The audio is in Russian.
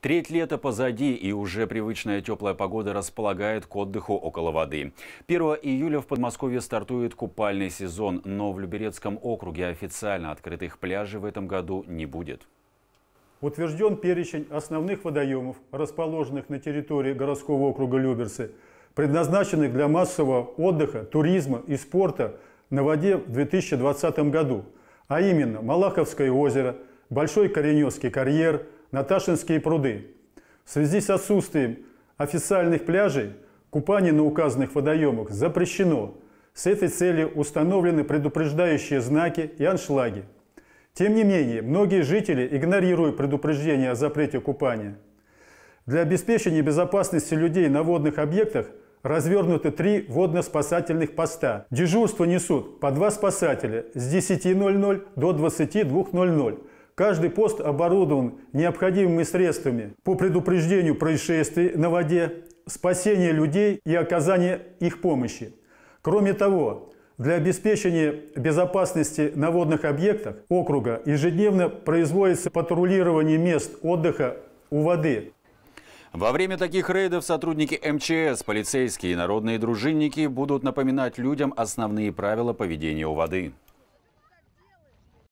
Треть лета позади, и уже привычная теплая погода располагает к отдыху около воды. 1 июля в Подмосковье стартует купальный сезон, но в Люберецком округе официально открытых пляжей в этом году не будет. Утвержден перечень основных водоемов, расположенных на территории городского округа Люберцы, предназначенных для массового отдыха, туризма и спорта на воде в 2020 году, а именно Малаховское озеро, Большой Кореневский карьер – Наташинские пруды. В связи с отсутствием официальных пляжей купание на указанных водоемах запрещено. С этой целью установлены предупреждающие знаки и аншлаги. Тем не менее, многие жители игнорируют предупреждение о запрете купания. Для обеспечения безопасности людей на водных объектах развернуты три водно-спасательных поста. Дежурство несут по два спасателя с 10.00 до 22.00 Каждый пост оборудован необходимыми средствами по предупреждению происшествий на воде, спасению людей и оказанию их помощи. Кроме того, для обеспечения безопасности на водных объектах округа ежедневно производится патрулирование мест отдыха у воды. Во время таких рейдов сотрудники МЧС, полицейские и народные дружинники будут напоминать людям основные правила поведения у воды.